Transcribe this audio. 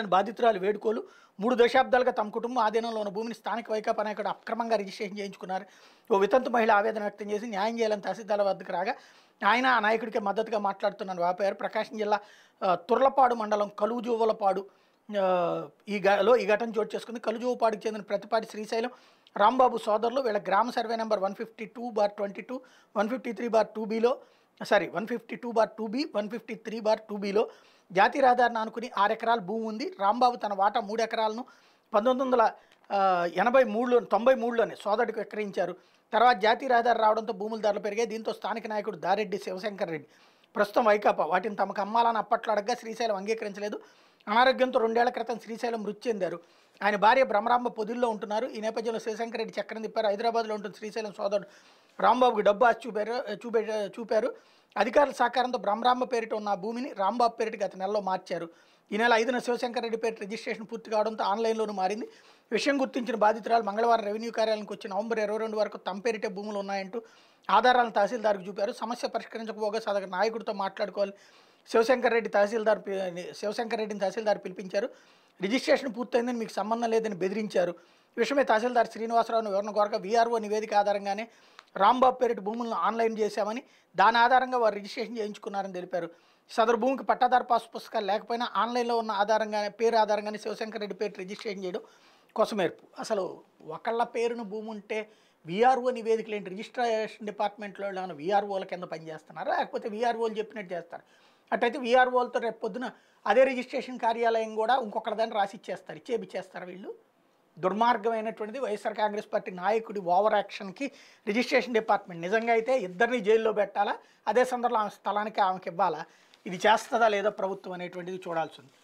కుమారన్ బాధితురాలు వేడుకోలు మూడు దశాబ్దాలుగా తమ కుటుంబం ఆధీనంలో ఉన్న భూమిని స్థానిక వైకాపా నాయకుడు అక్రమంగా రిజిస్ట్రేషన్ చేయించుకున్నారు ఓ వితంతు మహిళ ఆవేదన వ్యక్తం చేసి న్యాయం చేయాలని తహసీల్దార్ వద్దకు రాగా ఆయన ఆ నాయకుడికే మద్దతుగా మాట్లాడుతున్నాను వాపోయారు ప్రకాశం జిల్లా తుర్లపాడు మండలం కలుజువలపాడు ఈ లో ఈ ఘటన చోటు చేసుకుంది కలుజువపాడుకు చెందిన ప్రతిపాటి శ్రీశైలం రాంబాబు సోదరులు వీళ్ళ గ్రామ survey number one fifty two bar twenty two one fifty three bar two బీలో sorry one fifty two bar two B one fifty three bar two బిలో జాతి రహదారిని ఆనుకుని ఆరు ఎకరాల భూమి ఉంది రాంబాబు తన వాటా మూడు ఎకరాలను పంతొమ్మిది వందల ఎనభై మూడులో తొంభై మూడులోనే సోదరుడికి విక్రయించారు తర్వాత జాతీయ రహదారి రావడంతో భూముల ధరలు పెరిగాయి దీంతో స్థానిక నాయకుడు దారెడ్డి శివశంకర్ రెడ్డి ప్రస్తుతం వైకాపా వాటిని తమకు అమ్మాలని అప్పట్లో అడగ్గా శ్రీశైలం అంగీకరించలేదు అనారోగ్యంతో రెండేళ్ల క్రితం శ్రీశైలం మృతి చెందారు ఆయన భార్య భ్రమరాంబ పొదిల్లో ఉంటున్నారు ఈ నేపథ్యంలో శివశంకర్ రెడ్డి చక్రం తిప్పారు హైదరాబాద్లో ఉంటుంది శ్రీశైలం సోదరుడు రాంబాబుకి డబ్బు ఆశ చూపారు చూపే చూపారు అధికారుల సహకారంతో బ్రహ్మరాంబ పేరిట ఉన్న భూమిని రాంబాబు పేరిట గత నెలలో మార్చారు ఈ నెల ఐదున శివశంకర్ రెడ్డి పేరిట రిజిస్ట్రేషన్ పూర్తి కావడంతో ఆన్లైన్లోనూ మారింది విషయం గుర్తించిన బాధితురాలు మంగళవారం రెవెన్యూ కార్యాలయానికి వచ్చి నవంబర్ ఇరవై రెండు వరకు తమ పేరిటే భూములు ఉన్నాయంటూ ఆధారాలను తహసీల్దార్కు చూపారు సమస్య పరిష్కరించకపోగా సదగ నాయకుడితో మాట్లాడుకోవాలి శివశంకర్ రెడ్డి తహసీల్దార్ శివశంకర్ రెడ్డిని తహసీల్దార్ పిలిపించారు రిజిస్ట్రేషన్ పూర్తయిందని మీకు సంబంధం లేదని బెదిరించారు విషయమే తహసీల్దార్ శ్రీనివాసరావును వివరణ కోరక వీఆర్ఓ నివేదిక ఆధారంగానే రాంబాబు పేరిట భూములను ఆన్లైన్ చేశామని దాని ఆధారంగా వారు రిజిస్ట్రేషన్ చేయించుకున్నారని తెలిపారు సదరు భూమికి పట్టాదారు పాస్ పుస్తకాలు లేకపోయినా ఆన్లైన్లో ఉన్న ఆధారంగా పేరు ఆధారంగానే శివశంకర్ రెడ్డి పేరు రిజిస్ట్రేషన్ చేయడం కోసమేర్పు అసలు ఒకళ్ళ పేరును భూమి ఉంటే విఆర్ఓ నివేదికలు ఏంటి రిజిస్ట్రేషన్ డిపార్ట్మెంట్లో ఏమైనా విఆర్ఓల కింద పనిచేస్తున్నారా లేకపోతే విఆర్ఓలు చెప్పినట్టు చేస్తారు అట్టయితే విఆర్ఓలతో రేపు పొద్దున అదే రిజిస్ట్రేషన్ కార్యాలయం కూడా దాన్ని రాసి ఇచ్చేస్తారు ఇచ్చేపిచ్చేస్తారు వీళ్ళు దుర్మార్గమైనటువంటిది వైఎస్ఆర్ కాంగ్రెస్ పార్టీ నాయకుడి ఓవర్ యాక్షన్కి రిజిస్ట్రేషన్ డిపార్ట్మెంట్ నిజంగా అయితే ఇద్దరిని జైల్లో పెట్టాలా అదే సందర్భంలో ఆమె స్థలానికి ఆమెకి ఇవ్వాలా ఇది చేస్తుందా లేదా ప్రభుత్వం అనేటువంటిది చూడాల్సి ఉంది